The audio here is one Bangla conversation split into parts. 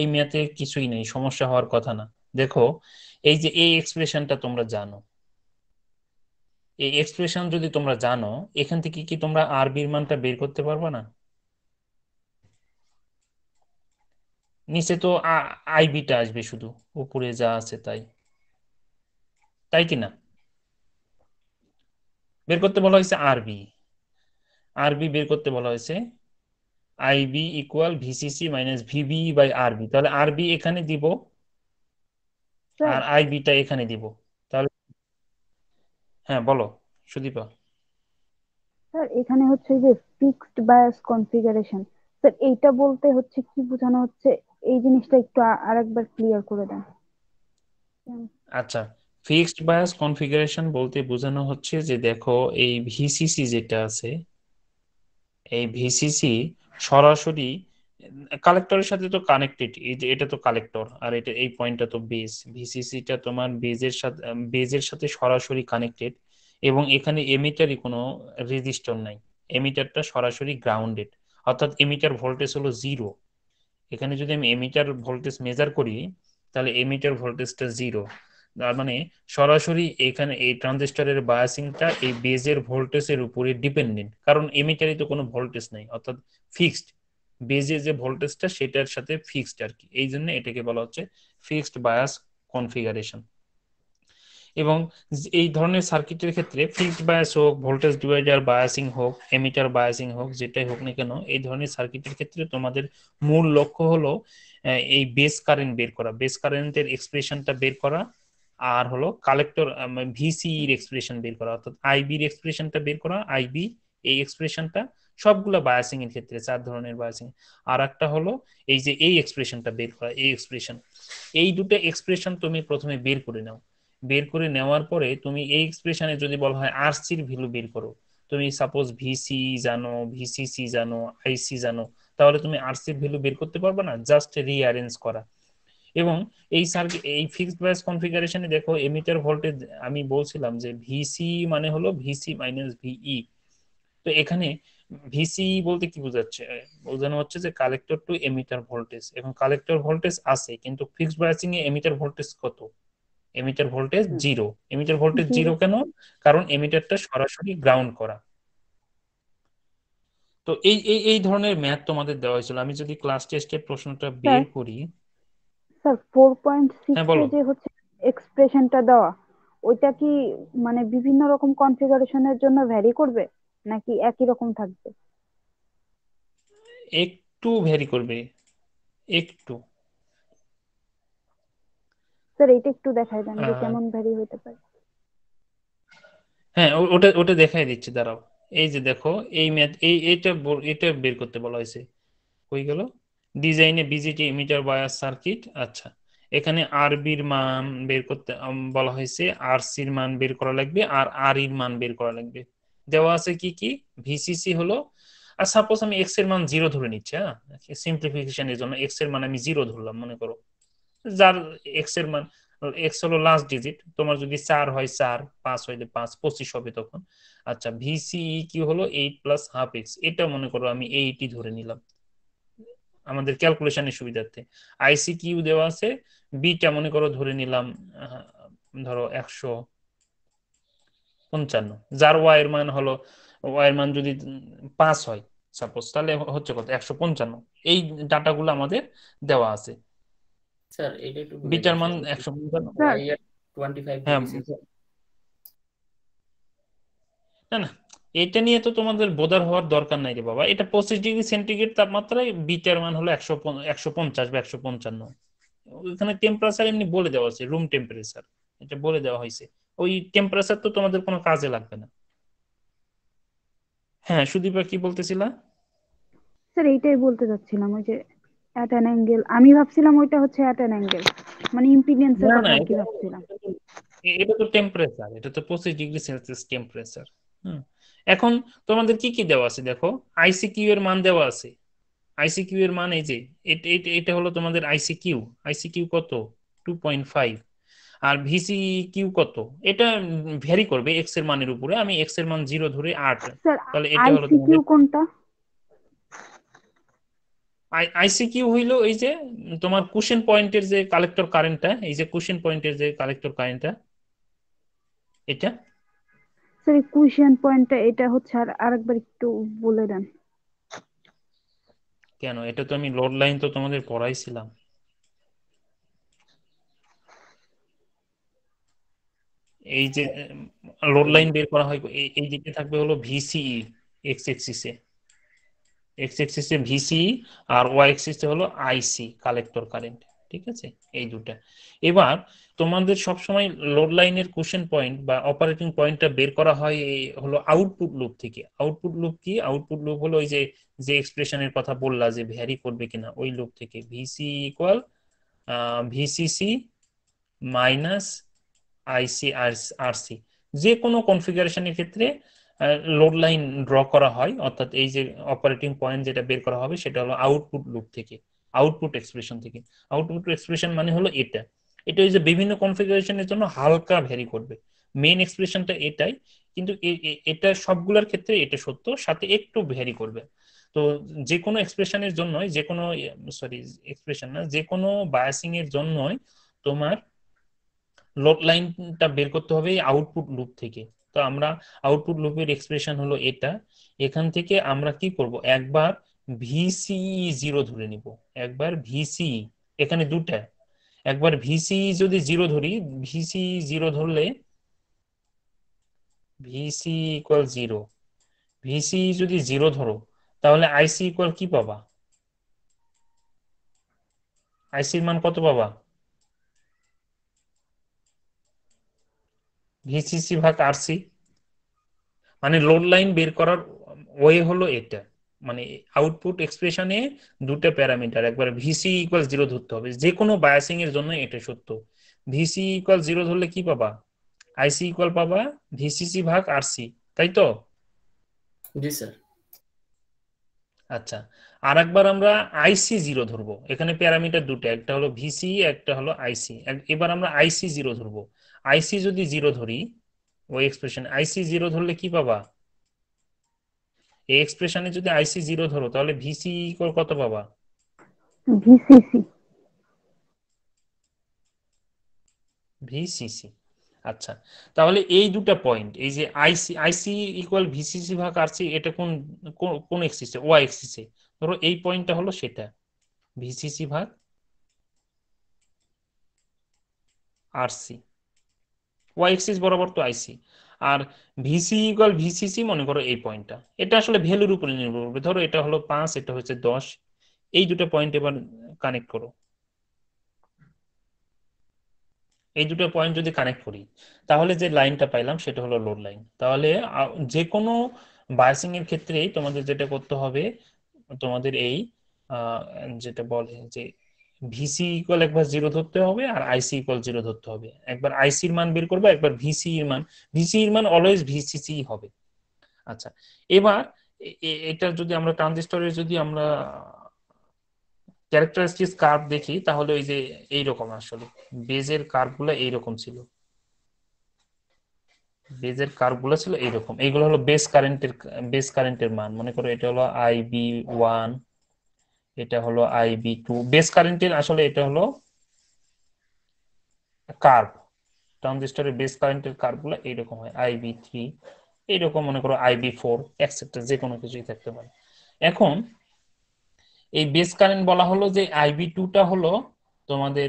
এই মেয়াতে কিছুই নেই সমস্যা হওয়ার কথা না দেখো এই যে এই এক্সপ্রেশনটা তোমরা জানো এই এক্সপ্রেশন যদি তোমরা জানো এখান থেকে কি তোমরা আরবির মানটা বের করতে পারবে না নিচে তো আইবিটা আসবে শুধু উপরে যা আছে তাই তাই কি না বের করতে বলা হয়েছে আরবি আরবি বের করতে বলা হয়েছে IB equal VCC minus VB by RB তাহলে আরবি এখানে দিব আর আইবিটা এখানে দিব তাহলে হ্যাঁ বলো সুদীপা স্যার এখানে হচ্ছে যে ফিক্সড বায়াস কনফিগারেশন স্যার এইটা বলতে হচ্ছে কি বোঝানো হচ্ছে এই জিনিসটা একটু আরেকবার ক্লিয়ার করে দেন আচ্ছা ফিক্সড বায়াস কনফিগারেশন বলতে বোঝানো হচ্ছে যে দেখো এই ভিসিসি যেটা আছে এই ভিসিসি সরাসরি কালেক্টরের সাথে তো কানেক্টেড এই যে এটা তো কালেক্টর আর এটা এই পয়েন্টটা তো বেস ভিসিসিটা তোমার বেজের সাথে বেজের সাথে সরাসরি কানেক্টেড এবং এখানে এমিটারই কোনো রেজিস্টর নাই এমিটারটা সরাসরি গ্রাউন্ডেড অর্থাৎ এমিটার ভোল্টেজ হলো জিরো এখানে যদি আমি এমিটার ভোল্টেজ মেজার করি তাহলে এমিটার ভোল্টেজটা জিরো তার মানে সরাসরি এখানে এই ট্রানজিস্টরের বায়াসিংটা এই বেজের ভোল্টেজের উপরে ডিপেন্ডেন্ট কারণ এমিটারে তো কোনো ভোল্টেজ নেই অর্থাৎ ফিক্সড বেজে যে ভোল্টেজটা সেটার সাথে ফিক্সড আর কি এই জন্য এটাকে বলা হচ্ছে ফিক্সড বায়াস কনফিগারেশন এবং এই ধরনের সার্কিটের ক্ষেত্রে ফিক্সড বায়াস হোক ভোল্টেজ ডিভাইডার বায়াসিং হোক এমিটার বায়াসিং হোক যেটাই হোক না কেন এই ধরনের সার্কিটের ক্ষেত্রে তোমাদের মূল লক্ষ্য হলো এই বেস কারেন্ট বের করা বেস কারেন্টের এক্সপ্রেশনটা বের করা আর হলো কালেক্টর ভিসি এর এক্সপ্রেশন বের করা অর্থাৎ আইবি এর এক্সপ্রেশনটা বের করা আইবি এই এক্সপ্রেশনটা সবগুলো বায়াসিং এর ক্ষেত্রে চার ধরনের বায়াসিং আর একটা হলো এই যে এই এক্সপ্রেশনটা বের করা এই এক্সপ্রেশন এই দুটো এক্সপ্রেশন তুমি প্রথমে বের করে নাও বের করে নেওয়ার পরে তুমি এই এক্সপ্রেশনে যদি বলা হয় আর সির ভ্যালু বের করো তুমি সাপোজ ভিসি জানো ভিসিসি জানো আইসি জানো তাহলে তুমি আরসির ভ্যালু বের করতে পারবে না জাস্ট রিঅ্যারেঞ্জ করা এবং এই সার্কিট এই ফিক্সড বায়াস কনফিগারেশনে দেখো এমিটার ভোল্টেজ আমি বলছিলাম যে ভিসি মানে হলো ভিসি মাইনাস ভিই তো এখানে ভিসি বলতে কি বোঝাচ্ছে বোঝানো হচ্ছে যে কালেক্টর টু এমিটার ভোল্টেজ এবং কালেক্টর ভোল্টেজ আছে কিন্তু ফিক্সড বায়াসিং এ এমিটার ভোল্টেজ কত emitter voltage zero emitter voltage zero কেন কারণ এমিটারটা সরাসরি গ্রাউন্ড করা তো এই এই ধরনের ম্যাথ তোমাদের দেওয়া হয়েছিল আমি যদি ক্লাস টেস্টের প্রশ্নটা বের হ্যাঁ। করি স্যার 4.6 যে হচ্ছে এক্সপ্রেশনটা দেওয়া ওইটা কি মানে বিভিন্ন রকম কনফিগারেশনের জন্য ভ্যারি করবে নাকি একই রকম থাকবে একটু ভ্যারি করবে একটু স্যার এইটা একটু দেখাই দেন যে কেমন ভ্যারি হতে পারে হ্যাঁ ওটা ওটা দেখাই দিচ্ছি দাঁড়াও এই যে দেখো এই ম্যাথ এই এটা এটা বের করতে বলা হয়েছে হয়ে গেল ডিজাইনে বিজিটি মিটার বায়াস সার্কিট আচ্ছা এখানে আরবির মান বের করতে বলা হয়েছে আর সির মান বের করা লাগবে আর আর e ইর মান বের করা লাগবে দেওয়া আছে কি কি ভিসিসি হলো আর সাপোজ আমি এক্স এর মান জিরো ধরে নিচ্ছি হ্যাঁ সিম্পলিফিকেশনের জন্য এক্স এর মান আমি জিরো ধরলাম মনে করো যার এক্স এর মান এক্স হলো লাস্ট ডিজিট তোমার যদি চার হয় চার পাঁচ হয় পাঁচ পঁচিশ হবে তখন আচ্ছা ভিসিই কি e হলো এইট প্লাস হাফ এক্স এটা মনে করো আমি এইটি ধরে নিলাম আমাদের ক্যালকুলেশনের সুবিধার্থে আইসি কিউ দেওয়া আছে বিটা মনে করো ধরে নিলাম ধরো একশো পঞ্চান্ন যার ওয়াইয়ের মান হলো ওয়াইয়ের মান যদি পাঁচ হয় সাপোজ তাহলে হচ্ছে কত একশো পঞ্চান্ন এই ডাটাগুলো আমাদের দেওয়া আছে বিটার মান একশো পঞ্চান্ন হ্যাঁ না না এটা নিয়ে তো তোমাদের বোধার হওয়ার দরকার নাই রে বাবা এটা পঁচিশ ডিগ্রি সেন্টিগ্রেড তাপমাত্রায় বিটার মান হলো একশো একশো পঞ্চাশ বা একশো পঞ্চান্ন ওখানে টেম্পারেচার এমনি বলে দেওয়া আছে রুম টেম্পারেচার এটা বলে দেওয়া হয়েছে ওই টেম্পারেচার তো তোমাদের কোনো কাজে লাগবে না হ্যাঁ সুদীপা কি বলতেছিলা স্যার এইটাই বলতে যাচ্ছিলাম ওই যে এট অ্যান অ্যাঙ্গেল আমি ভাবছিলাম ওইটা হচ্ছে অ্যাট অ্যান অ্যাঙ্গেল মানে ইম্পিডেন্স এর কথা কি ভাবছিলাম এটা তো টেম্পারেচার এটা তো 25 ডিগ্রি সেলসিয়াস টেম্পারেচার হুম এখন তোমাদের কি কি দেওয়া আছে দেখো আইসি কিউ এর মান দেওয়া আছে আইসিকিউ এর মান এই যে এটা হলো তোমাদের আইসি আইসি আইসিকিউ কত টু পয়েন্ট ফাইভ আর ভিসি কিউ কত এটা ভ্যারি করবে এক্স এর মানের উপরে আমি এক্স এর মান জিরো ধরে আট তাহলে এটা হলো আইসি কিউ হইলো এই যে তোমার কুশন পয়েন্টের যে কালেক্টর কারেন্টটা এই যে কুশন পয়েন্টের যে কালেক্টর কারেন্টটা এটা স্যার ইকুয়েশন পয়েন্টটা এটা হচ্ছে আর আরেকবার একটু বলে দেন কেন এটা তো আমি লোড লাইন তো তোমাদের পড়াইছিলাম এই যে লোড লাইন বের করা হয় এই দিকে থাকবে হলো ভিসিই এক্স এক্সিসে এক্স এক্সিসে ভিসিই আর ওয়াই এক্সিসে হলো আইসি কালেক্টর কারেন্ট ঠিক আছে এই দুটা এবার তোমাদের সবসময় লোড লাইনের কোশ্চেন পয়েন্ট বা অপারেটিং পয়েন্টটা বের করা হয় এই হলো আউটপুট লুপ থেকে আউটপুট লুপ কি আউটপুট লুপ হলো ওই যে যে এক্সপ্রেশনের কথা বললা যে ভ্যারি করবে কিনা ওই লুপ থেকে VC equal VCC minus IC C যে কোনো কনফিগারেশনের ক্ষেত্রে লোড লাইন ড্র করা হয় অর্থাৎ এই যে অপারেটিং পয়েন্ট যেটা বের করা হবে সেটা হলো আউটপুট লুপ থেকে আউটপুট এক্সপ্রেশন থেকে আউটপুট এক্সপ্রেশন মানে হলো এটা এটা ওই যে বিভিন্ন কনফিগারেশনের জন্য হালকা ভ্যারি করবে মেন এক্সপ্রেশনটা এটাই কিন্তু এটা সবগুলোর ক্ষেত্রে এটা সত্য সাথে একটু ভ্যারি করবে তো যে কোনো এক্সপ্রেশনের জন্য যে কোনো সরি এক্সপ্রেশন না যে কোনো বায়াসিং এর জন্যই তোমার লোড লাইনটা বের করতে হবে আউটপুট লুপ থেকে তো আমরা আউটপুট লুপের এক্সপ্রেশন হলো এটা এখান থেকে আমরা কি করব একবার ভিসিই জিরো ধরে নিব একবার ভিসিই এখানে দুটা একবার ভিসিই যদি জিরো ধরি ভিসিই জিরো ধরলে ভিসি ইকুয়াল জিরো ভিসি যদি জিরো ধরো তাহলে আইসি ইকুয়াল কি পাবা আইসির মান কত পাবা ভিসিসি ভাগ আরসি মানে লোড লাইন বের করার ওয়ে হলো এটা মানে আউটপুট এক্সপ্রেশনে দুটো প্যারামিটার একবার ভিসি ইকুয়াল জিরো ধরতে হবে যে কোনো বায়াসিং এর জন্য এটা সত্য ভিসি ইকুয়াল জিরো ধরলে কি পাবা আইসি ইকুয়াল পাবা ভিসিসি ভাগ আরসি তাই তো জি স্যার আচ্ছা আর একবার আমরা আইসি জিরো ধরবো এখানে প্যারামিটার দুটো একটা হলো ভিসি একটা হলো আইসি এবার আমরা আইসি জিরো ধরবো আইসি যদি জিরো ধরি ওই এক্সপ্রেশন আইসি জিরো ধরলে কি পাবা এই এক্সপ্রেশনে যদি আইসি জিরো ধরো তাহলে ভিসি কত পাবা ভিসিসি ভিসিসি আচ্ছা তাহলে এই দুটা পয়েন্ট এই যে আইসি আইসি ইকুয়াল ভিসিসি ভাগ আরসি এটা কোন কোন এক্সিসে ওয়াই এক্সিসে ধরো এই পয়েন্টটা হলো সেটা ভিসিসি ভাগ আরসি ওয়াই এক্সিস বরাবর তো আইসি আর ভিসি ইকুয়াল ভিসিসি মনে করো এই পয়েন্টটা এটা আসলে ভ্যালুর উপরে নির্ভর করবে ধরো এটা হলো পাঁচ এটা হচ্ছে দশ এই দুটো পয়েন্ট এবার কানেক্ট করো এই দুটো পয়েন্ট যদি কানেক্ট করি তাহলে যে লাইনটা পাইলাম সেটা হলো লোড লাইন তাহলে যে কোনো বায়াসিং এর ক্ষেত্রেই তোমাদের যেটা করতে হবে তোমাদের এই যেটা বলে যে ভিসি ইকুয়াল একবার জিরো ধরতে হবে আর আইসি ইকুয়াল জিরো ধরতে হবে একবার এর মান বের করবো একবার ভিসি এর মান ভিসি এর মান অলওয়েজ ভিসিসি হবে আচ্ছা এবার এটা যদি আমরা ট্রানজিস্টরের যদি আমরা ক্যারেক্টারিস্টিক কার্ভ দেখি তাহলে ওই যে এই রকম আসলে বেজের কার্ভগুলো এইরকম ছিল বেজের কার্ভগুলো ছিল এইরকম এইগুলো হলো বেস কারেন্টের বেস কারেন্টের মান মনে করো এটা হলো আইবি ওয়ান এটা হলো আইবি টু বেস কারেন্টের আসলে এটা হলো কার্ভ ট্রানজিস্টরের বেস কারেন্টের গুলো এইরকম হয় আইবি থ্রি এইরকম মনে করো আইবি ফোর একসেপ্টা যে কোনো কিছুই থাকতে পারে এখন এই বেস কারেন্ট বলা হলো যে আইবি টুটা হলো তোমাদের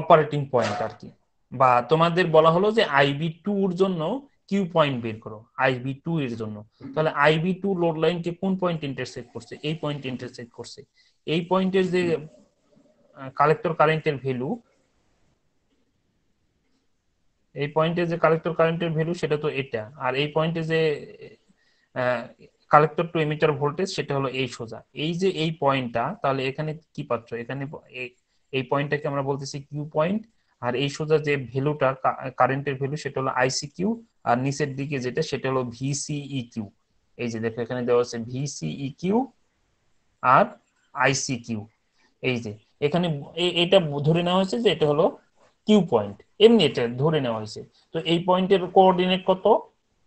অপারেটিং পয়েন্ট আর কি বা তোমাদের বলা হলো যে আইবি টুর জন্য কিউ পয়েন্ট বের করো আইবি টু এর জন্য তাহলে আইবি টু লোড লাইনকে কোন পয়েন্ট ইন্টারসেক্ট করছে এই পয়েন্ট ইন্টারসেক্ট করছে এই পয়েন্টের যে কালেক্টর কারেন্টের ভ্যালু এই পয়েন্টের যে কালেক্টর কারেন্টের ভ্যালু সেটা তো এটা আর এই পয়েন্টে যে কালেক্টর টু এমিটার ভোল্টেজ সেটা হলো এই সোজা এই যে এই পয়েন্টটা তাহলে এখানে কি পাচ্ছ এখানে এই পয়েন্টটাকে আমরা বলতেছি কিউ পয়েন্ট আর এই সোজা যে ভ্যালুটা কারেন্টের ভ্যালু সেটা হলো আইসি কিউ আর নিচের দিকে যেটা সেটা হলো ভিসিই কিউ e এই যে দেখো এখানে দেওয়া আছে ভিসিই কিউ e আর আইসি কিউ এই যে এখানে এটা ধরে নেওয়া হয়েছে যে এটা হলো কিউ পয়েন্ট এমনি এটা ধরে নেওয়া হয়েছে তো এই পয়েন্টের কোঅর্ডিনেট কত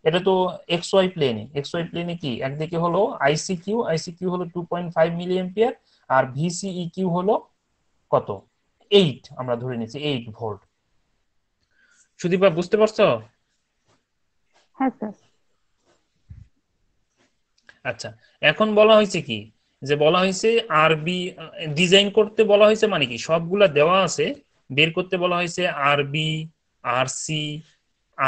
এটা তো এক্স ওয়াই প্লেনে এক্স ওয়াই প্লেনে কি একদিকে হলো আইসি কিউ আইসি কিউ হলো two point five milli ampere আর ভিসিই কিউ e হলো কত এইট আমরা ধরে নিয়েছি এইট ভোল্ট সুদীপা বুঝতে পারছো হ্যাঁ স্যার আচ্ছা এখন বলা হয়েছে কি যে বলা হয়েছে আরবি ডিজাইন করতে বলা হয়েছে মানে কি সবগুলা দেওয়া আছে বের করতে বলা হয়েছে আরবি আর সি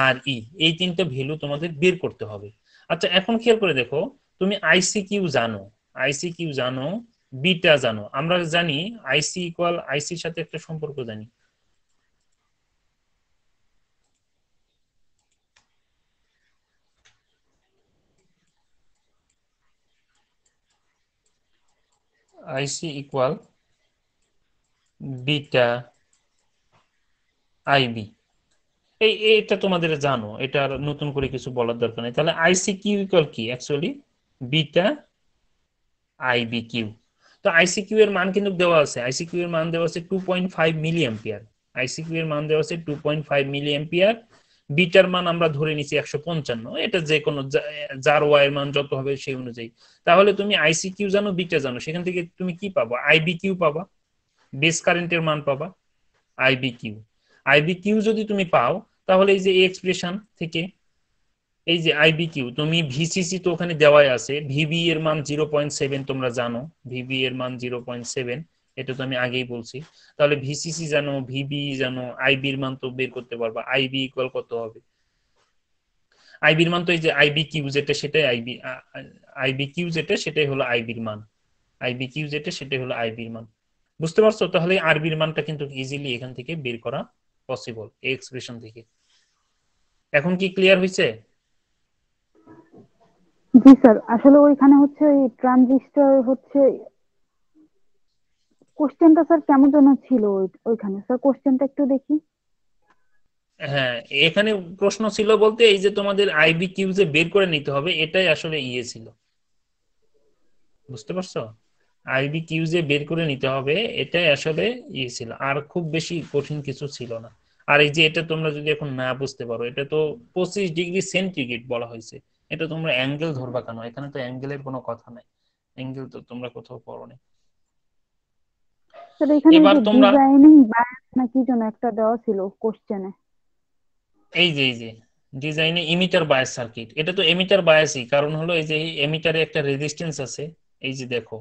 আর ই এই তিনটা ভ্যালু তোমাদের বের করতে হবে আচ্ছা এখন খেয়াল করে দেখো তুমি আইসি কিউ জানো আইসি কিউ জানো বিটা জানো আমরা জানি আইসি ইকুয়াল আইসির সাথে একটা সম্পর্ক জানি IC equal beta IB এই এটা তোমাদের জানো এটা আর নতুন করে কিছু বলার দরকার নেই তাহলে আইসি কিউ ইকুয়াল কি অ্যাকচুয়ালি বিটা আইবি কিউ তো আইসি কিউ এর মান কিন্তু দেওয়া আছে আইসি কিউ এর মান দেওয়া আছে two point five milli ampere IC Q এর মান দেওয়া আছে two point five milli ampere বিটার মান আমরা ধরে নিছি একশো পঞ্চান্ন এটা যে কোনো যার ওয়াইয়ের মান যত হবে সেই অনুযায়ী তাহলে তুমি আইসি কিউ জানো বিটা জানো সেখান থেকে তুমি কি পাবা আইবি কিউ পাবা বেস কারেন্টের মান পাবা আইবি কিউ আইবি কিউ যদি তুমি পাও তাহলে এই যে এক্সপ্রেশন থেকে এই যে আইবি কিউ তুমি ভিসিসি তো ওখানে দেওয়াই আছে ভিবি এর মান জিরো পয়েন্ট সেভেন তোমরা জানো ভিবি এর মান জিরো পয়েন্ট সেভেন এটা তো আমি আগেই বলছি তাহলে ভিসিসি জানো ভিবি জানো এর মান তো বের করতে পারবা আইবি ইকুয়াল কত হবে মান তো এই যে আইবি কিউ যেটা সেটাই আইবি আইবি কিউ যেটা সেটাই হলো মান আইবি কিউ যেটা সেটাই হলো মান বুঝতে পারছো তাহলে আরবির মানটা কিন্তু ইজিলি এখান থেকে বের করা পসিবল এই এক্সপ্রেশন থেকে এখন কি ক্লিয়ার হয়েছে জি স্যার আসলে ওইখানে হচ্ছে ওই ট্রানজিস্টর হচ্ছে কোশ্চেনটা স্যার কেমন যেন ছিল ওইখানে স্যার কোশ্চেনটা একটু দেখি হ্যাঁ এখানে প্রশ্ন ছিল বলতে এই যে তোমাদের আইবি কিউ যে বের করে নিতে হবে এটাই আসলে ইয়ে ছিল বুঝতে পারছো আইবি কিউ যে বের করে নিতে হবে এটাই আসলে ইয়ে ছিল আর খুব বেশি কঠিন কিছু ছিল না আর এই যে এটা তোমরা যদি এখন না বুঝতে পারো এটা তো পঁচিশ ডিগ্রি সেন্টিগ্রেড বলা হয়েছে এটা তোমরা অ্যাঙ্গেল ধরবা কেন এখানে তো অ্যাঙ্গেলের কোনো কথা নাই অ্যাঙ্গেল তো তোমরা কোথাও পড়ো না তাহলে এখানে এবার তোমরা ডিজাইনিং বায়াস না কি একটা দেওয়া ছিল কোশ্চেনে এই যে এই যে ডিজাইনে ইমিটার বায়াস সার্কিট এটা তো এমিটার বায়াসই কারণ হলো এই যে এমিটারে একটা রেজিস্ট্যান্স আছে এই যে দেখো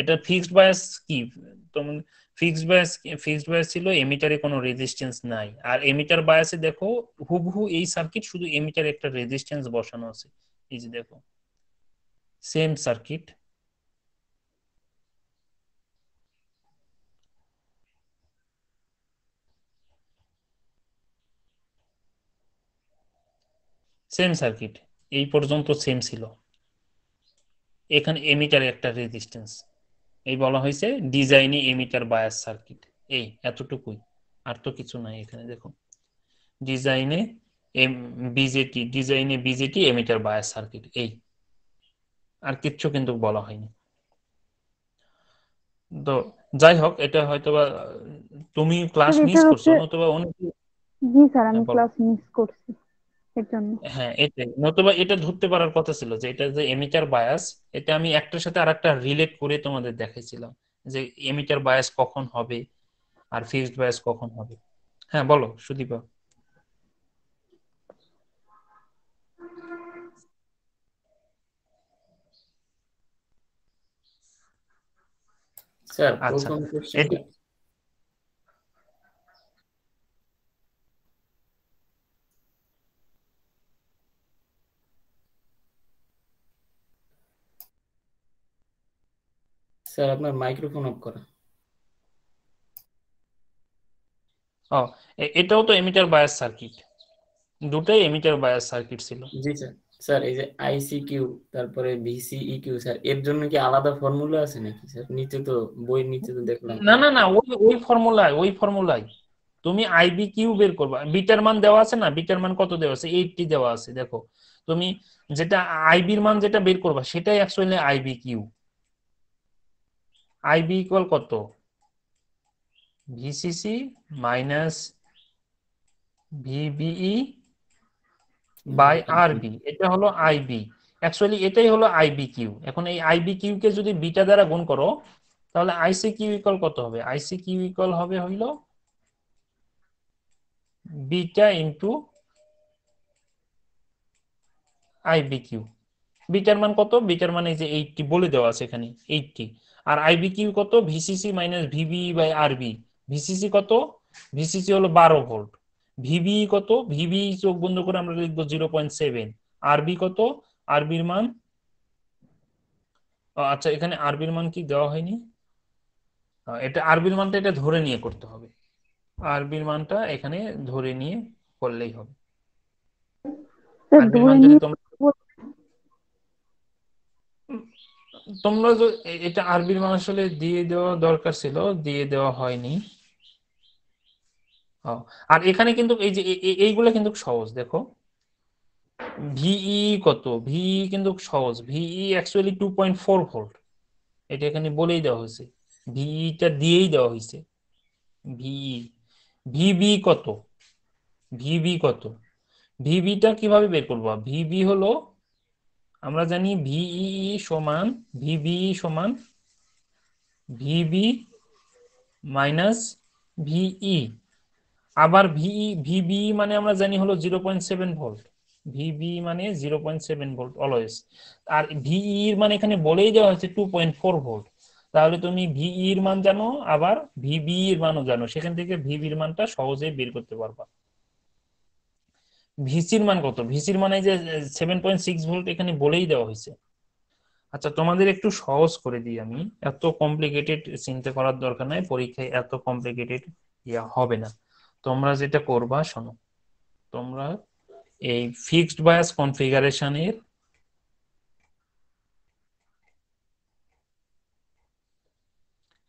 এটা ফিক্সড বায়াস কি তোমার ফিক্সড বায়াস ফিক্সড বায়াস ছিল এমিটারে কোনো রেজিস্ট্যান্স নাই আর এমিটার বায়াসে দেখো হুবহু এই সার্কিট শুধু এমিটারে একটা রেজিস্ট্যান্স বসানো আছে এই যে দেখো সেম সার্কিট সেম সার্কিট এই পর্যন্ত সেম ছিল এখানে এমিটার একটা রেজিস্ট্যান্স এই বলা হয়েছে ডিজাইনি এমিটার বায়াস সার্কিট এই এতটুকুই আর তো কিছু নাই এখানে দেখো ডিজাইনে এম বিজেটি ডিজাইনে বিজেটি এমিটার বায়াস সার্কিট এই আর কিচ্ছু কিন্তু বলা হয়নি তো যাই হোক এটা হয়তোবা তুমি ক্লাস হ্যাঁ, মিস করছো অথবা অনেক জি স্যার আমি ক্লাস হ্যাঁ, মিস করছি হ্যাঁ এটাই নতুবা এটা ধরতে পারার কথা ছিল যে এটা যে এমিটার বায়াস এটা আমি একটার সাথে আরেকটা রিলেট করে তোমাদের দেখাইছিলাম যে এমিটার বায়াস কখন হবে আর ফিক্সড বায়াস কখন হবে হ্যাঁ বলো সুদীপা স্যার আচ্ছা স্যার আপনার মাইক্রোফোন অফ করা ও এটাও তো এমিটার বায়াস সার্কিট দুটাই এমিটার বায়াস সার্কিট ছিল জি স্যার স্যার এই যে আইসিকিউ তারপরে ভিসিই কিউ e স্যার এর জন্য কি আলাদা ফর্মুলা আছে নাকি স্যার নিচে তো বই নিচে তো দেখলাম না না না ওই ওই ফর্মুলায় ওই ফর্মুলায় তুমি আইবি কিউ বের করবা বিটার মান দেওয়া আছে না বিটার মান কত দেওয়া আছে এইটটি দেওয়া আছে দেখো তুমি যেটা আইবির মান যেটা বের করবা সেটাই actually IB Q IB equal কত VCC minus VBE by RB এটা হলো আইবি অ্যাকচুয়ালি এটাই হলো আইবি কিউ এখন এই আইবি কিউ কে যদি বিটা দ্বারা গুণ করো তাহলে আইসি কিউ ইকুয়াল কত হবে আইসি কিউ ইকুয়াল হবে হইল বিটা ইন্টু আইবি কিউ বিটার মান কত বিটার মান এই যে এইটটি বলে দেওয়া আছে এখানে এইটটি আর আইবি কিউ কত VCC minus VB by RB VCC কত ভিসিসি হলো বারো ভোল্ট ভিবি e কত ভিবি e চোখ বন্ধ করে আমরা লিখবো জিরো পয়েন্ট সেভেন আরবি কত আরবির মান আচ্ছা এখানে আরবির মান কি দেওয়া হয়নি এটা আরবির মানটা এটা ধরে নিয়ে করতে হবে আরবির মানটা এখানে ধরে নিয়ে করলেই হবে আরবির মান যদি তোমরা তোমরা এটা আরবির মানুষ হলে দিয়ে দেওয়া দরকার ছিল দিয়ে দেওয়া হয়নি ও আর এখানে কিন্তু এই যে এইগুলো কিন্তু সহজ দেখো ভিই কত ভি কিন্তু সহজ VE actually two point four volt এটা এখানে বলেই দেওয়া হয়েছে ভিইটা দিয়েই দেওয়া হয়েছে ভিই ভিবি কত ভিবি কত ভিবিটা কিভাবে বের করবো ভিবি হলো আমরা জানি ভিই সমান ভিবিই সমান ভিবি মাইনাস ভিই আবার ভিই ভিবি মানে আমরা জানি হলো zero point seven volt VB মানে zero point seven volt always আর ভিইর মানে এখানে বলেই দেওয়া হয়েছে টু পয়েন্ট ফোর ভোল্ট তাহলে তুমি ভিইর মান জানো আবার ভিবি এর মানও জানো সেখান থেকে ভিবির মানটা সহজেই বের করতে পারবা ভিসির মান কত ভিসির মানে যে সেভেন পয়েন্ট সিক্স ভোল্ট এখানে বলেই দেওয়া হয়েছে আচ্ছা তোমাদের একটু সহজ করে দিই আমি এত কমপ্লিকেটেড চিন্তা করার দরকার নাই পরীক্ষায় এত কমপ্লিকেটেড ইয়া হবে না তোমরা যেটা করবা শোনো তোমরা এই ফিক্সড বায়াস কনফিগারেশনের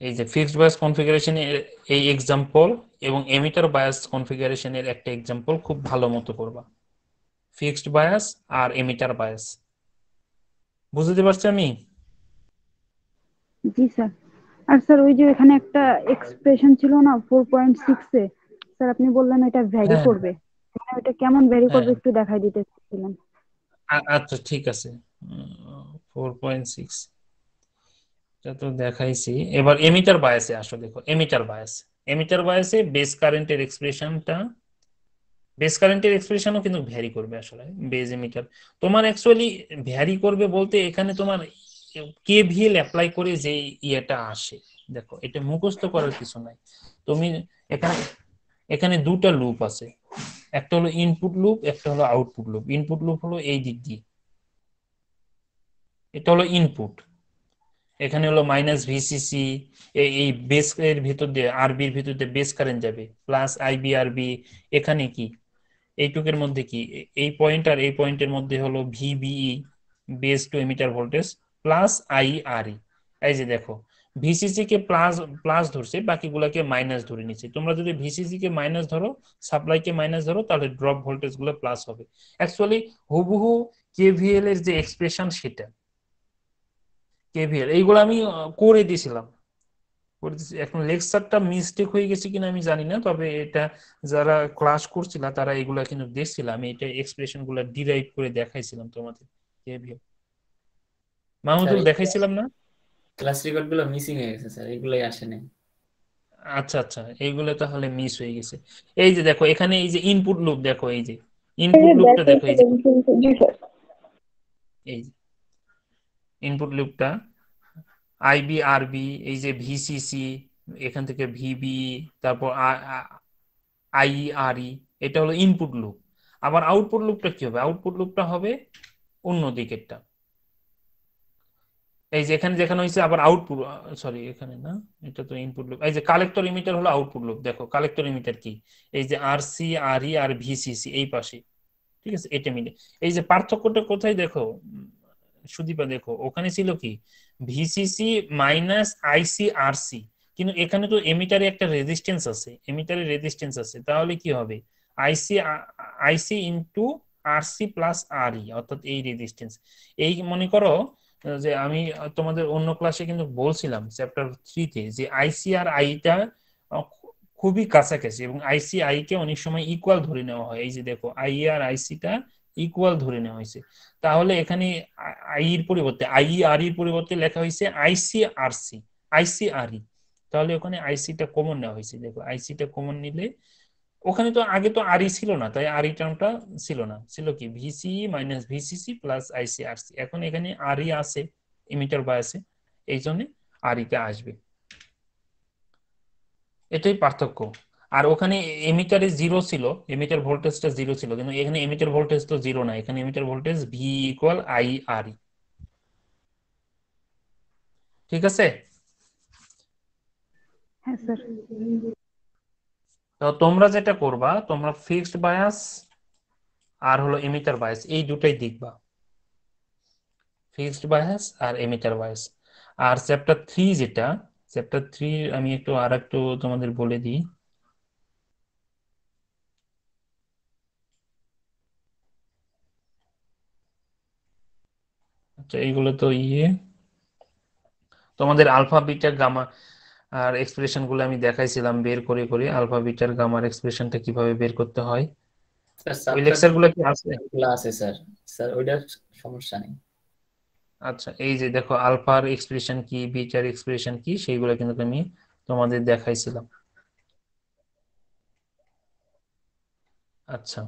এই যে ফিক্সড বায়াস এর এই এক্সাম্পল এবং এমিটার বায়াস কনফিগারেশন এর একটা এক্সাম্পল খুব ভালো মতো করবা ফিক্সড বায়াস আর এমিটার বায়াস বুঝতে পারছি আমি জি স্যার আর স্যার ওই যে এখানে একটা এক্সপ্রেশন ছিল না 4.6 এ স্যার আপনি বললেন এটা ভ্যারি করবে মানে এটা কেমন ভ্যারি করবে হ্যাঁ। একটু দেখাই দিতে আচ্ছা ঠিক আছে 4.6 এটা তো দেখাইছি এবার এমিটার বায়াসে আসো দেখো এমিটার বায়াস এমিটার বায়াসে বেস কারেন্টের এক্সপ্রেশনটা বেস কারেন্টের এক্সপ্রেশনও কিন্তু ভ্যারি করবে আসলে বেস এমিটার তোমার অ্যাকচুয়ালি ভ্যারি করবে বলতে এখানে তোমার কেভিএল অ্যাপ্লাই করে যে ইয়েটা আসে দেখো এটা মুখস্থ করার কিছু নাই তুমি এখানে এখানে দুটা লুপ আছে একটা হলো ইনপুট লুপ একটা হলো আউটপুট লুপ ইনপুট লুপ হলো এই দিক দিয়ে এটা হলো ইনপুট এখানে হলো মাইনাস ভিসিসি এই বেস এর ভিতর দিয়ে আরবির ভিতর দিয়ে বেস কারেন্ট যাবে প্লাস আইবি আরবি এখানে কি এইটুকের মধ্যে কি এই পয়েন্ট আর এই পয়েন্টের মধ্যে হলো VBE base to emitter voltage plus I R E এই যে দেখো ভিসিসি কে প্লাস প্লাস ধরছে বাকিগুলাকে মাইনাস ধরে নিচ্ছে তোমরা যদি ভিসিসি কে মাইনাস ধরো সাপ্লাই কে মাইনাস ধরো তাহলে ড্রপ ভোল্টেজ গুলো প্লাস হবে অ্যাকচুয়ালি হুবহু কেভিএল এর যে এক্সপ্রেশন সেটা কেভিএল এইগুলো আমি করে দিয়েছিলাম করে এখন লেকচারটা মিস্টেক হয়ে গেছে কিনা আমি জানি না তবে এটা যারা ক্লাস করছিল তারা এগুলা কিন্তু দেখছিলাম আমি এটা এক্সপ্রেশন গুলা ডিরাইভ করে দেখাইছিলাম তোমাদের কেভিএল মাহমুদুল দেখাইছিলাম না ক্লাস রেকর্ড গুলো মিসিং হয়ে গেছে স্যার এগুলাই আসে নাই আচ্ছা আচ্ছা এইগুলো তাহলে মিস হয়ে গেছে এই যে দেখো এখানে এই যে ইনপুট লুপ দেখো এই যে ইনপুট লুপটা দেখো এই যে এই যে ইনপুট লুপটা আরবি এই যে ভিসিসি এখান থেকে ভিবি তারপর ই e e, এটা হলো ইনপুট লুপ আবার আউটপুট লুপটা কি হবে আউটপুট লুপটা হবে অন্য দিকেরটা এই যে এখানে যেখানে হয়েছে আবার আউটপুট সরি এখানে না এটা তো ইনপুট লুপ এই যে কালেক্টর ইমিটার হলো আউটপুট লুপ দেখো কালেক্টর ইমিটার কি এই যে e R C R E আর ভিসিসি এই পাশে ঠিক আছে এটা মিলে এই যে পার্থক্যটা কোথায় দেখো সুদীপা দেখো ওখানে ছিল কি ভিসিসি মাইনাস আইসিআরসি কিন্তু এখানে তো এমিটারে একটা রেজিস্ট্যান্স আছে এমিটারে রেজিস্ট্যান্স আছে তাহলে কি হবে IC IC into RC plus RE অর্থাৎ এই রেজিস্ট্যান্স এই মনে করো যে আমি তোমাদের অন্য ক্লাসে কিন্তু বলছিলাম চ্যাপ্টার থ্রিতে যে আইসি আর আইটা খুবই কাছাকাছি এবং আইসি আই কে অনেক সময় ইকুয়াল ধরে নেওয়া হয় এই যে দেখো আই e আর আইসিটা ইকুয়াল ধরে নেওয়া হয়েছে তাহলে এখানে আই এর পরিবর্তে আই আর e e এর পরিবর্তে লেখা হয়েছে আইসি আর সি আইসি আর ই তাহলে ওখানে আইসিটা কমন নেওয়া হয়েছে দেখো আইসিটা কমন নিলে ওখানে তো আগে তো ই e ছিল না তাই আর ই টার্মটা ছিল না ছিল কি VC minus VCC plus IC R C এখন এখানে আর ই আছে ইমিটার বায়াসে এই জন্য আরইতে আসবে এটাই পার্থক্য আর ওখানে এমিটারে জিরো ছিল এমিটার ভোল্টেজটা জিরো ছিল কিন্তু এখানে এমিটার ভোল্টেজ তো জিরো না এখানে emitter voltage V equal I R ঠিক আছে হ্যাঁ, তো তোমরা যেটা করবা তোমরা ফিক্সড বায়াস আর হলো এমিটার বায়াস এই দুটাই দেখবা ফিক্সড বায়াস আর এমিটার বায়াস আর চ্যাপ্টার থ্রি যেটা চ্যাপ্টার থ্রি আমি একটু আর একটু তোমাদের বলে দিই তো এইগুলো তো ইয়ে তোমাদের আলফা বিটা গামা আর এক্সপ্রেশন গুলো আমি দেখাইছিলাম বের করে করে আলফা বিটার গামার এক্সপ্রেশনটা কিভাবে বের করতে হয় ওই লেকচার গুলো কি আছে আছে স্যার স্যার ওইটার সমস্যা নেই আচ্ছা এই যে দেখো আলফার এক্সপ্রেশন কি বিটার এক্সপ্রেশন কি সেইগুলো কিন্তু আমি তোমাদের দেখাইছিলাম আচ্ছা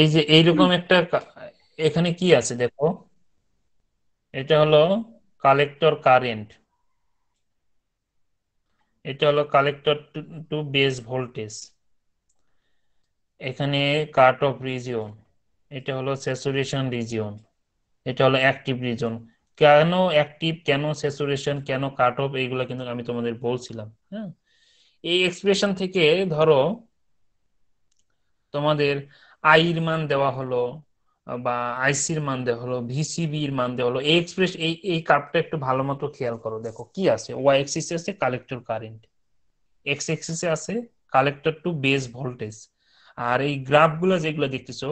এই যে এইরকম একটা এখানে কি আছে দেখো এটা হলো কালেক্টর কারেন্ট এটা হলো কালেক্টর টু বেস ভোল্টেজ এখানে কাট অফ রিজিয়ন এটা হলো স্যাচুরেশন রিজিয়ন এটা হলো অ্যাক্টিভ রিজন কেন অ্যাক্টিভ কেন স্যাচুরেশন কেন কাট অফ এইগুলো কিন্তু আমি তোমাদের বলছিলাম হ্যাঁ এই এক্সপ্রেশন থেকে ধরো তোমাদের আইর মান দেওয়া হলো বা আইসির মান দেওয়া হলো ভিসিবি এর মান দেওয়া হলো এই এক্সপ্রেস এই এই কার্ভটা একটু ভালো মতো খেয়াল করো দেখো কি আছে ওয়াই এক্সিসে আছে কালেক্টর কারেন্ট এক্স এক্সিসে আছে কালেক্টর টু বেস ভোল্টেজ আর এই গ্রাফগুলো যেগুলো দেখতেছো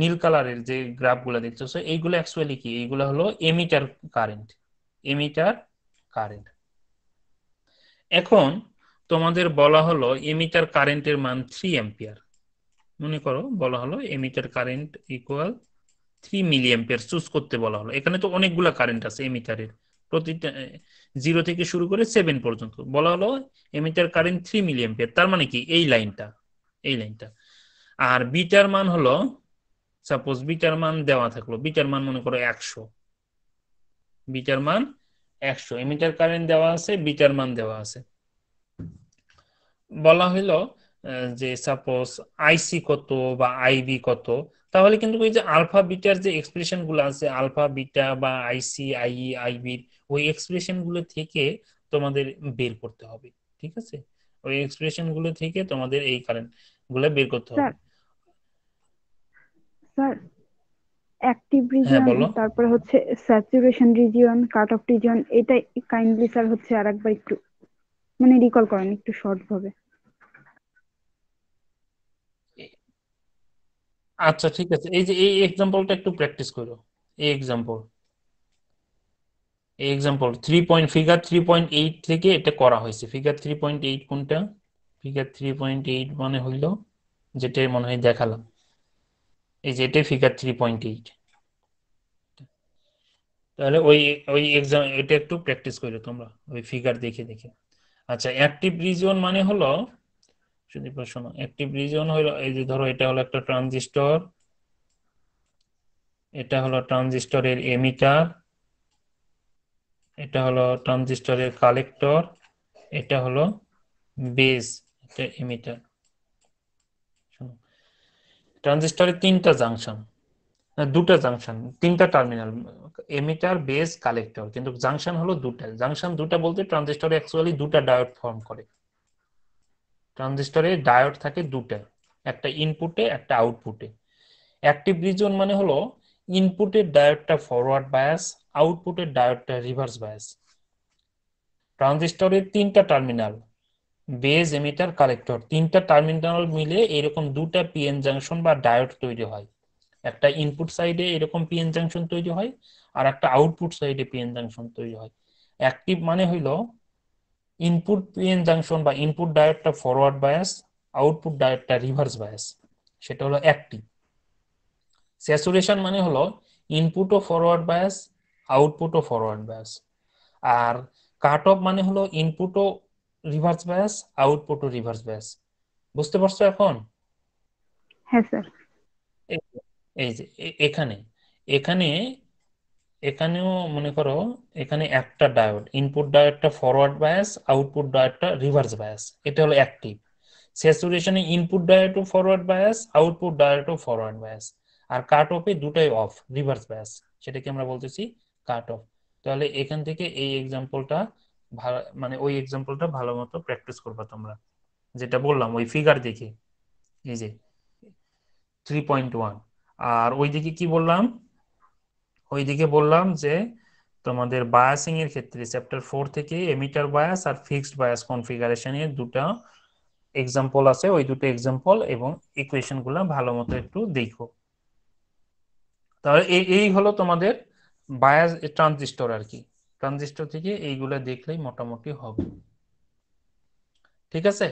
নীল কালারের যে গ্রাফগুলো দেখতেছো এইগুলো অ্যাকচুয়ালি কি এইগুলো হলো এমিটার কারেন্ট এমিটার কারেন্ট এখন তোমাদের বলা হলো এমিটার কারেন্টের মান থ্রি এম্পিয়ার মনে করো বলা হলো emitter current equal three milliampere choose করতে বলা হলো এখানে তো অনেকগুলা কারেন্ট আছে এমিটারের প্রতিটা জিরো থেকে শুরু করে সেভেন পর্যন্ত বলা হলো এমিটার কারেন্ট থ্রি মিলিয়াম্পিয়ার তার মানে কি এই লাইনটা এই লাইনটা আর বিটার মান হলো সাপোজ বিটার মান দেওয়া থাকলো বিটার মান মনে করো একশো বিটার মান একশো এমিটার কারেন্ট দেওয়া আছে বিটার মান দেওয়া আছে বলা হইলো যে সাপোজ আইসি কত বা আইবি কত তাহলে কিন্তু ওই যে আলফা বিটার যে এক্সপ্রেশন গুলো আছে আলফা বিটা বা আইসি আই আইবি ওই এক্সপ্রেশন গুলো থেকে তোমাদের বের করতে হবে ঠিক আছে ওই এক্সপ্রেশন গুলো থেকে তোমাদের এই কারেন্ট গুলো বের করতে হবে স্যার অ্যাক্টিভ রিজিয়ন তারপরে হচ্ছে saturation region cut off region এটা কাইন্ডলি স্যার হচ্ছে আরেকবার একটু মানে রিকল করেন একটু শর্ট ভাবে আচ্ছা ঠিক আছে এই যে এই এক্সাম্পলটা একটু প্র্যাকটিস করো এই এক্সাম্পল এই example three point figure three point eight থেকে এটা করা হয়েছে ফিগার থ্রি পয়েন্ট এইট কোনটা ফিগার থ্রি পয়েন্ট এইট মানে হইল যেটা মনে হয় দেখালাম এই যে এটাই ফিগার থ্রি পয়েন্ট এইট তাহলে ওই ওই এক্সাম এটা একটু প্র্যাকটিস করো তোমরা ওই ফিগার দেখে দেখে আচ্ছা অ্যাক্টিভ রিজন মানে হলো যদি প্রশ্ন অ্যাক্টিভ রিজন হলো এই যে ধরো এটা হলো একটা ট্রানজিস্টর এটা হলো ট্রানজিস্টরের এমিটার এটা হলো ট্রানজিস্টরের কালেক্টর এটা হলো বেস এটা এমিটার ট্রানজিস্টরের তিনটা জাংশন দুটা জাংশন তিনটা টার্মিনাল এমিটার বেস কালেক্টর কিন্তু জাংশন হলো দুটা জাংশন দুটা বলতে ট্রানজিস্টর অ্যাকচুয়ালি দুটা ডায়োড ফর্ম করে ট্রানজিস্টরে ডায়োড থাকে দুটা একটা ইনপুটে একটা আউটপুটে অ্যাক্টিভ রিজন মানে হলো ইনপুটের ডায়োডটা ফরওয়ার্ড বায়াস আউটপুটের ডায়োডটা রিভার্স বায়াস ট্রানজিস্টরের তিনটা টার্মিনাল বেজ এমিটার কালেক্টর তিনটা টার্মিনাল মিলে এরকম দুটা পিএন জাংশন বা ডায়োড তৈরি হয় একটা ইনপুট সাইডে এরকম পিএন জাংশন তৈরি হয় আর একটা আউটপুট সাইডে পিএন জাংশন তৈরি হয় অ্যাক্টিভ মানে হইল ইনপুট পিএন জাংশন বা ইনপুট ডায়োডটা ফরওয়ার্ড বায়াস আউটপুট ডায়োডটা রিভার্স বায়াস সেটা হলো অ্যাক্টিভ স্যাচুরেশন মানে হলো ও ফরওয়ার্ড বায়াস আউটপুট ও ফরওয়ার্ড বায়াস আর কাট অফ মানে হলো ইনপুট ও রিভার্স বায়াস আউটপুট ও রিভার্স বায়াস বুঝতে পারছো এখন হ্যাঁ স্যার এই যে এখানে এখানে এখানেও মনে করো এখানে একটা ডায়োড ইনপুট ডায়োডটা ফরওয়ার্ড বায়াস আউটপুট ডায়োডটা রিভার্স বায়াস এটা হলো অ্যাক্টিভ স্যাচুরেশনে ইনপুট ডায়োডও ফরওয়ার্ড বায়াস আউটপুট ডায়োডও ফরওয়ার্ড বায়াস আর কাট অফে দুটাই অফ রিভার্স বায়াস সেটাকে আমরা বলতেছি কাট অফ তাহলে এখান থেকে এই এক্সাম্পলটা ভালো মানে ওই এক্সাম্পলটা ভালো মতো প্র্যাকটিস করবা তোমরা যেটা বললাম ওই ফিগার দেখে এই যে থ্রি পয়েন্ট ওয়ান আর ওইদিকে কি বললাম ওইদিকে বললাম যে তোমাদের বায়াসিং এর ক্ষেত্রে চ্যাপ্টার ফোর থেকে এমিটার বায়াস আর ফিক্সড বায়াস এর দুটো এক্সাম্পল আছে ওই দুটো এক্সাম্পল এবং ইকুয়েশনগুলো ভালো মতো একটু দেখো তাহলে এই হলো তোমাদের বায়াস ট্রানজিস্টর আর কি ট্রানজিস্টর থেকে এইগুলা দেখলেই মোটামুটি হবে ঠিক আছে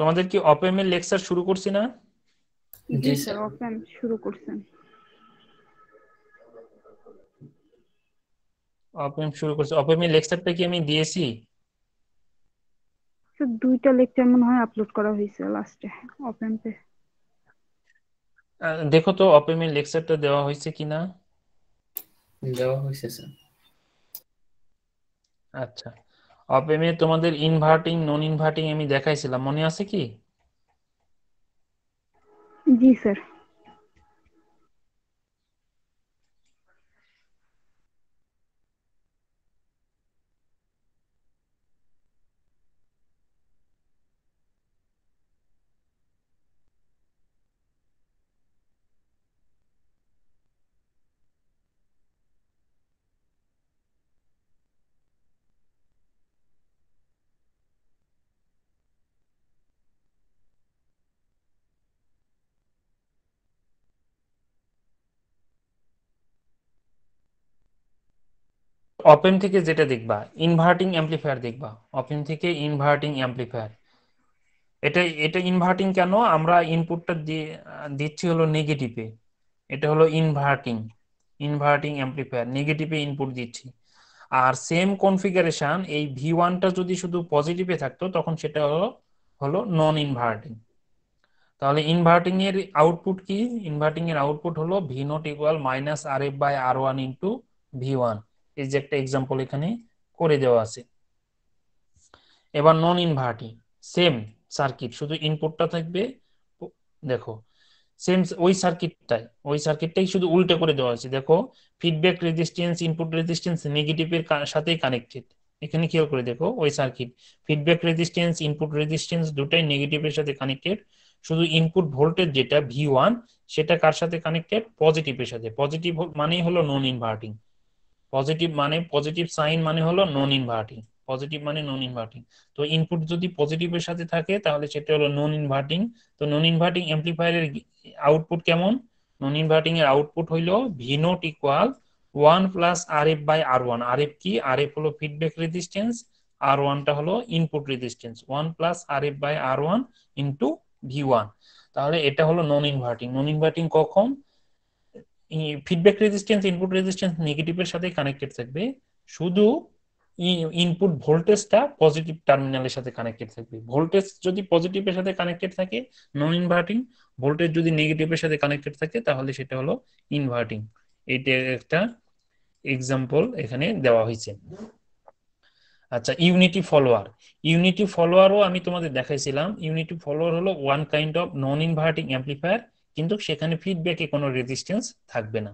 তোমাদের কি ওপেন এর লেকচার শুরু করছি না জি স্যার ওপেন শুরু করছেন ওপেন শুরু করছি ওপেন এর লেকচারটা কি আমি দিয়েছি স্যার দুইটা লেকচার মনে হয় আপলোড করা হয়েছে লাস্টে ওপেন তে দেখো তো ওপেন এর লেকচারটা দেওয়া হয়েছে কিনা দেওয়া হয়েছে স্যার আচ্ছা অপেমে তোমাদের ইনভার্টিং নন ইনভার্টিং আমি দেখাইছিলাম মনে আছে কি জি স্যার অপেন থেকে যেটা দেখবা ইনভার্টিং অ্যাম্পলিফায়ার দেখবা অপেন থেকে ইনভার্টিং অ্যাম্পলিফায়ার এটা এটা ইনভার্টিং কেন আমরা ইনপুটটা দিচ্ছি হলো নেগেটিভে এটা হলো ইনভার্টিং ইনভার্টিং অ্যাম্পলিফায়ার নেগেটিভে ইনপুট দিচ্ছি আর সেম কনফিগারেশন এই ভি ওয়ানটা যদি শুধু পজিটিভে থাকতো তখন সেটা হলো হলো নন ইনভার্টিং তাহলে ইনভার্টিং এর আউটপুট কি ইনভার্টিং এর আউটপুট হলো V not equal minus R F by R one into V one এই যে একটা এক্সাম্পল এখানে করে দেওয়া আছে এবার নন ইনভার্টিং সেম সার্কিট শুধু ইনপুটটা থাকবে দেখো সেম ওই সার্কিটটাই ওই সার্কিটটাই শুধু উল্টে করে দেওয়া আছে দেখো ফিডব্যাক রেজিস্ট্যান্স ইনপুট রেজিস্ট্যান্স নেগেটিভের সাথেই কানেক্টেড এখানে খেয়াল করে দেখো ওই circuit feedback resistance input resistance দুটাই নেগেটিভের সাথে কানেক্টেড শুধু ইনপুট ভোল্টেজ যেটা ভি ওয়ান সেটা কার সাথে কানেক্টেড পজিটিভের সাথে পজিটিভ মানেই হলো নন ইনভার্টিং পজিটিভ মানে পজিটিভ সাইন মানে হলো নন ইনভার্টিং পজিটিভ মানে নন ইনভার্টিং তো ইনপুট যদি পজিটিভের সাথে থাকে তাহলে সেটা হলো নন ইনভার্টিং তো নন ইনভার্টিং অ্যাম্প্লিফায়ারের আউটপুট কেমন নন ইনভার্টিং এর আউটপুট হইল V not equal one plus R F by R one R F কি আর এফ হলো ফিডব্যাক রেজিস্ট্যান্স আর ওয়ানটা হলো input resistance one plus R F by R one into V one তাহলে এটা হলো নন ইনভার্টিং নন ইনভার্টিং কখন ফিডব্যাক রেজিস্ট্যান্স ইনপুট রেজিস্ট্যান্স নেগেটিভের সাথে কানেক্টেড থাকবে শুধু ইনপুট ভোল্টেজটা পজিটিভ টার্মিনালের সাথে কানেক্টেড থাকবে ভোল্টেজ যদি পজিটিভের সাথে কানেক্টেড থাকে নন ইনভার্টিং ভোল্টেজ যদি নেগেটিভের সাথে কানেক্টেড থাকে তাহলে সেটা হলো ইনভার্টিং এটা একটা এক্সাম্পল এখানে দেওয়া হয়েছে আচ্ছা ইউনিটি ফলোয়ার ইউনিটি ফলোয়ারও আমি তোমাদের দেখাইছিলাম ইউনিটি ফলোয়ার হলো one kind of non inverting amplifier কিন্তু সেখানে ফিডব্যাকে কোনো রেজিস্ট্যান্স থাকবে না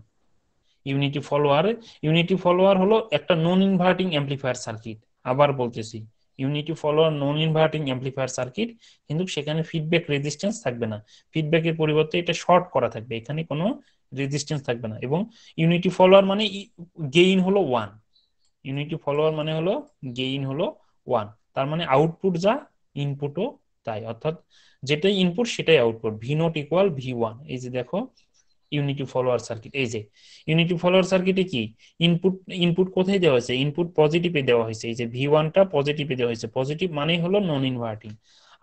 ইউনিটি ফলোয়ার ইউনিটি ফলোয়ার হলো একটা নন ইনভার্টিং অ্যাম্পলিফায়ার সার্কিট আবার বলতেছি unity follower non inverting amplifier circuit কিন্তু সেখানে ফিডব্যাক রেজিস্ট্যান্স থাকবে না ফিডব্যাকের পরিবর্তে এটা শর্ট করা থাকবে এখানে কোনো রেজিস্ট্যান্স থাকবে না এবং ইউনিটি ফলোয়ার মানে গেইন হলো ওয়ান ইউনিটি ফলোয়ার মানে হলো গেইন হলো ওয়ান তার মানে আউটপুট যা ইনপুটও তাই অর্থাৎ যেটা ইনপুট সেটাই output V not equal V one এই যে দেখো ইউনিটি ফলোয়ার সার্কিট এই যে ইউনিটি ফলোয়ার সার্কিটে কি ইনপুট ইনপুট কোথায় দেওয়া হয়েছে ইনপুট পজিটিভে দেওয়া হয়েছে এই যে ভি ওয়ানটা পজিটিভে দেওয়া হয়েছে পজিটিভ মানেই হলো নন ইনভার্টিং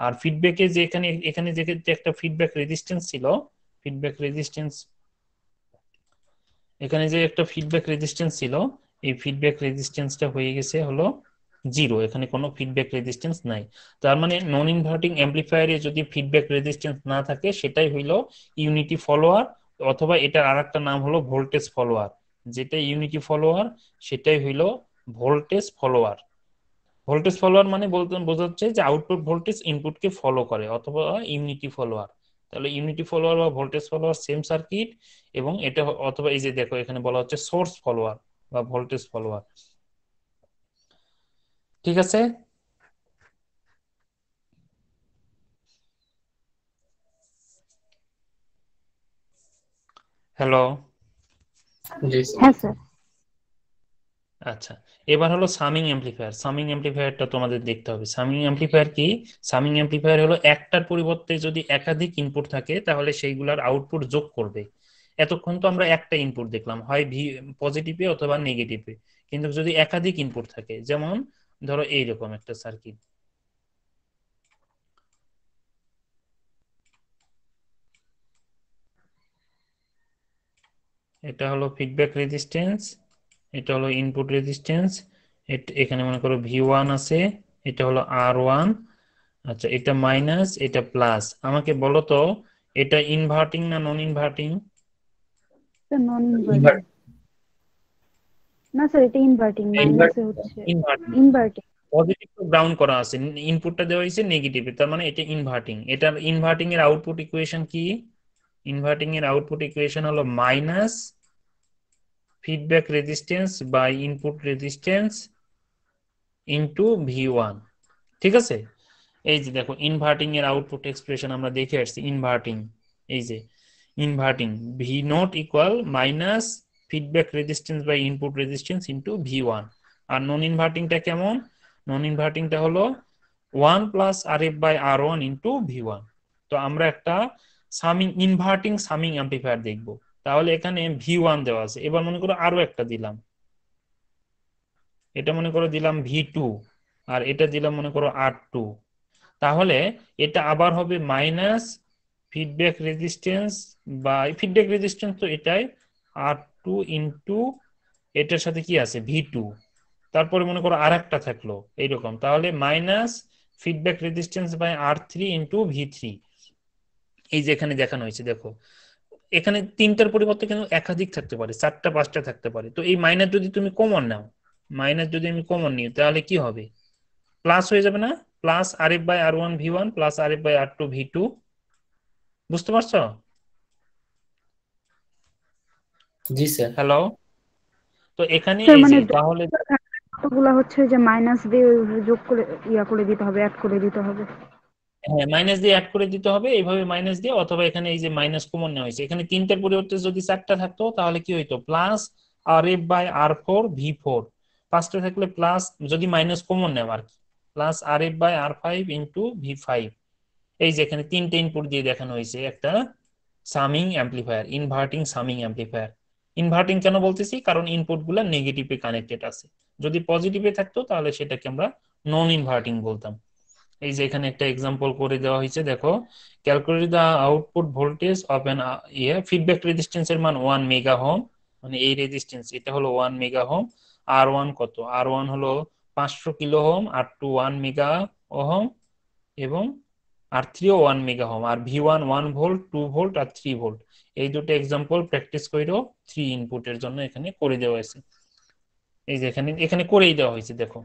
আর ফিডব্যাকে যে এখানে এখানে যে একটা ফিডব্যাক রেজিস্ট্যান্স ছিল ফিডব্যাক রেজিস্ট্যান্স এখানে যে একটা ফিডব্যাক রেজিস্ট্যান্স ছিল এই ফিডব্যাক রেজিস্ট্যান্সটা হয়ে গেছে হলো জিরো এখানে কোনো ফিডব্যাক রেজিস্ট্যান্স নাই তার মানে নন ইনভার্টিং অ্যাম্পলিফায়ারে যদি ফিডব্যাক রেজিস্ট্যান্স না থাকে সেটাই হইল ইউনিটি ফলোয়ার অথবা এটার আর একটা নাম হলো ভোল্টেজ ফলোয়ার যেটা ইউনিটি ফলোয়ার সেটাই হইল ভোল্টেজ ফলোয়ার ভোল্টেজ ফলোয়ার মানে বলতে বোঝাচ্ছে যে আউটপুট ভোল্টেজ ইনপুটকে ফলো করে অথবা ইউনিটি ফলোয়ার তাহলে ইউনিটি ফলোয়ার বা ভোল্টেজ ফলোয়ার সেম সার্কিট এবং এটা অথবা এই যে দেখো এখানে বলা হচ্ছে সোর্স ফলোয়ার বা ভোল্টেজ ফলোয়ার ঠিক আছে হ্যালো আচ্ছা এবার হলো সামিং অ্যাম্প্লিফায়ার সামিং অ্যাম্প্লিফায়ারটা তোমাদের দেখতে হবে সামিং অ্যাম্প্লিফায়ার কি সামিং অ্যাম্প্লিফায়ার হলো একটার পরিবর্তে যদি একাধিক ইনপুট থাকে তাহলে সেইগুলার আউটপুট যোগ করবে এতক্ষণ তো আমরা একটা ইনপুট দেখলাম হয় ভি পজিটিভে অথবা নেগেটিভে কিন্তু যদি একাধিক ইনপুট থাকে যেমন ধরো এইরকম একটা সার্কিট এটা হলো ফিডব্যাক রেজিস্ট্যান্স এটা হলো ইনপুট রেজিস্ট্যান্স এখানে মনে করো ভি ওয়ান আছে এটা হলো আর ওয়ান আচ্ছা এটা মাইনাস এটা প্লাস আমাকে বলো তো এটা ইনভার্টিং না নন ইনভার্টিং নন ইনভার্টিং না স্যার এটা ইনভার্টিং মানে হচ্ছে ইনভার্টিং পজিটিভ তো গ্রাউন্ড করা আছে ইনপুটটা দেওয়া হয়েছে নেগেটিভে তার মানে এটা ইনভার্টিং এটা ইনভার্টিং এর আউটপুট ইকুয়েশন কি ইনভার্টিং এর আউটপুট ইকুয়েশন হলো minus feedback resistance by input resistance into V one ঠিক আছে এই যে দেখো ইনভার্টিং এর আউটপুট এক্সপ্রেশন আমরা দেখে আসছি ইনভার্টিং এই যে inverting V not equal minus feedback resistance বা input resistance into V one আর নন ইনভার্টিংটা কেমন নন ইনভার্টিংটা হলো one plus R F by R one into V one তো আমরা একটা সামিং ইনভার্টিং সামিং অ্যাম্পিফায়ার দেখব তাহলে এখানে ভি ওয়ান দেওয়া আছে এবার মনে করো আরো একটা দিলাম এটা মনে করো দিলাম ভি টু আর এটা দিলাম মনে করো আর টু তাহলে এটা আবার হবে মাইনাস ফিডব্যাক রেজিস্ট্যান্স বা ফিডব্যাক রেজিস্ট্যান্স তো এটাই আর টু ইন্টু এটার সাথে কি আছে ভি টু তারপরে মনে করো আর একটা থাকলো এইরকম তাহলে minus feedback resistance by R three into V three এই যে এখানে দেখানো হয়েছে দেখো এখানে তিনটার পরিবর্তে কিন্তু একাধিক থাকতে পারে চারটা পাঁচটা থাকতে পারে তো এই মাইনাস যদি তুমি কমন নাও মাইনাস যদি আমি কমন নিই তাহলে কি হবে প্লাস হয়ে যাবে না plus R F by R one V one plus R F by R two V two বুঝতে পারছো জি স্যার হ্যালো তো এখানে মানে তাহলে কতগুলো হচ্ছে যে মাইনাস দিয়ে যোগ করে ইয়া করে দিতে হবে অ্যাড করে দিতে হবে হ্যাঁ মাইনাস দিয়ে অ্যাড করে দিতে হবে এইভাবে মাইনাস দিয়ে অথবা এখানে এই যে মাইনাস কমন নেওয়া হয়েছে এখানে তিনটার পরিবর্তে যদি চারটা থাকতো তাহলে কি হইতো plus R F by R four V four পাঁচটা থাকলে প্লাস যদি মাইনাস কমন নেওয়া আর কি plus R F by R five into V five এই যে এখানে তিনটে ইনপুট দিয়ে দেখানো হয়েছে একটা summing amplifier inverting summing amplifier inverting কেন বলতেছি কারণ ইনপুট গুলা নেগেটিভে কানেক্টেড আছে যদি পজিটিভে থাকতো তাহলে সেটাকে আমরা নন ইনভার্টিং বলতাম এই যে এখানে একটা এক্সাম্পল করে দেওয়া হয়েছে দেখো calculate the output voltage of an ইয়ে ফিডব্যাক রেজিস্ট্যান্স এর মান ওয়ান মেগা হোম মানে এই রেজিস্ট্যান্স এটা হলো one mega ohm R one কত আর ওয়ান হলো পাঁচশো kilo ohm R two one mega ohm এবং R O one mega ohm আর V one one volt two volt আর থ্রি ভোল্ট এই দুটো এক্সাম্পল প্র্যাকটিস কইরো থ্রি ইনপুটের জন্য এখানে করে দেওয়া হয়েছে এই যে এখানে এখানে করেই দেওয়া হয়েছে দেখো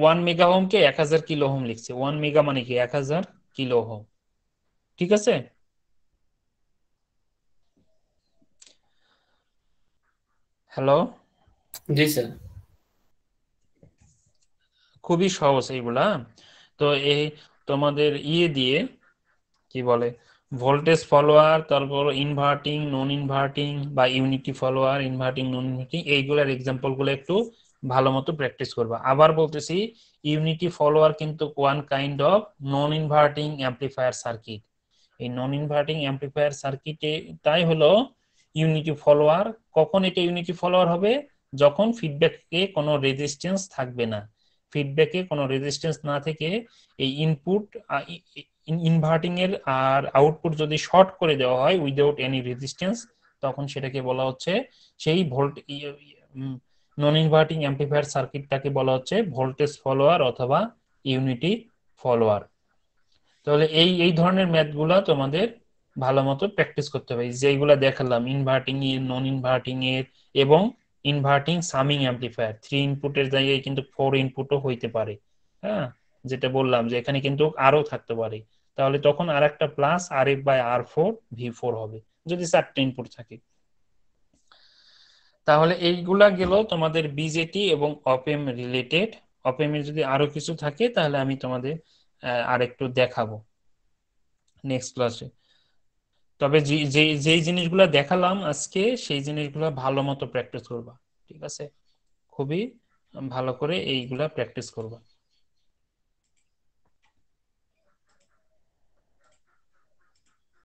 ওয়ান মেগা হোমকে এক হাজার কিলো হোম লিখছে ওয়ান মেগা মানে কি এক হাজার কিলো হোম ঠিক আছে হ্যালো জি স্যার খুবই সহজ এইগুলা তো এই তোমাদের ইয়ে দিয়ে কি বলে ভোল্টেজ ফলোয়ার তারপর ইনভার্টিং নন ইনভার্টিং বা unity follower inverting non inverting example এক্সাম্পলগুলো একটু ভালো মতো প্র্যাকটিস করবা আবার বলতেছি ইউনিটি ফলোয়ার কিন্তু one kind of non inverting amplifier circuit এই নন ইনভার্টিং অ্যাম্পলিফায়ার সার্কিটে তাই হলো ইউনিটি ফলোয়ার কখন এটা ইউনিটি ফলোয়ার হবে যখন ফিডব্যাক কোনো রেজিস্ট্যান্স থাকবে না ফিডব্যাকে কোনো রেজিস্ট্যান্স না থেকে এই ইনপুট ইনভার্টিং এর আর আউটপুট যদি শর্ট করে দেওয়া হয় উইদাউট এনি রেজিস্ট্যান্স তখন সেটাকে বলা হচ্ছে সেই ভোল্ট নন ইনভার্টিং অ্যাম্পিফায়ার সার্কিটটাকে বলা হচ্ছে ভোল্টেজ ফলোয়ার অথবা ইউনিটি ফলোয়ার তাহলে এই এই ধরনের ম্যাথগুলো তোমাদের ভালো মতো প্র্যাকটিস করতে হবে যেগুলো দেখালাম ইনভার্টিং এর নন ইনভার্টিং এর এবং ইনভার্টিং সামিং অ্যাম্পলিফায়ার থ্রি ইনপুটের জায়গায় কিন্তু ফোর ইনপুটও হইতে পারে হ্যাঁ যেটা বললাম যে এখানে কিন্তু আরও থাকতে পারে তাহলে তখন আর একটা plus R F by R four V four হবে যদি চারটে ইনপুট থাকে তাহলে এইগুলা গেল তোমাদের বিজেটি এবং অপএম রিলেটেড অপএম এর যদি আরো কিছু থাকে তাহলে আমি তোমাদের আরেকটু দেখাবো নেক্সট ক্লাসে তবে যে যেই জিনিসগুলো দেখালাম আজকে সেই জিনিসগুলো ভালো মতো প্র্যাকটিস করবা ঠিক আছে খুবই ভালো করে এইগুলা প্র্যাকটিস করবা